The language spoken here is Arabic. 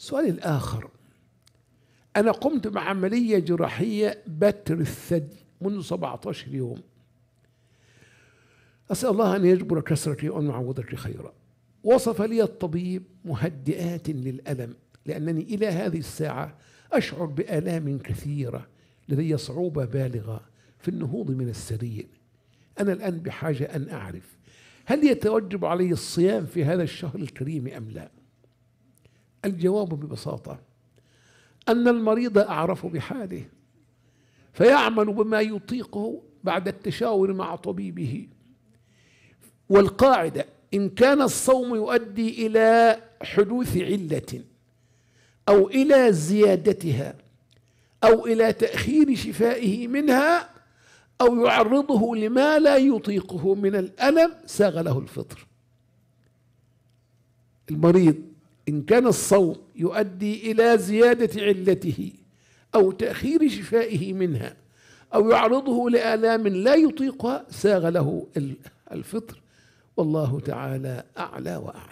السؤال الآخر أنا قمت بعملية جراحية بتر الثدي منذ 17 يوم أسأل الله أن يجبر كسرتي وأن يعوضك خيرا وصف لي الطبيب مهدئات للألم لأنني إلى هذه الساعة أشعر بآلام كثيرة لدي صعوبة بالغة في النهوض من السرير أنا الآن بحاجة أن أعرف هل يتوجب علي الصيام في هذا الشهر الكريم أم لا؟ الجواب ببساطة أن المريض أعرف بحاله فيعمل بما يطيقه بعد التشاور مع طبيبه والقاعدة إن كان الصوم يؤدي إلى حدوث علة أو إلى زيادتها أو إلى تأخير شفائه منها أو يعرضه لما لا يطيقه من الألم ساغ له الفطر المريض إن كان الصوم يؤدي إلى زيادة علته أو تأخير شفائه منها أو يعرضه لآلام لا يطيقها ساغ له الفطر والله تعالى أعلى وأعلم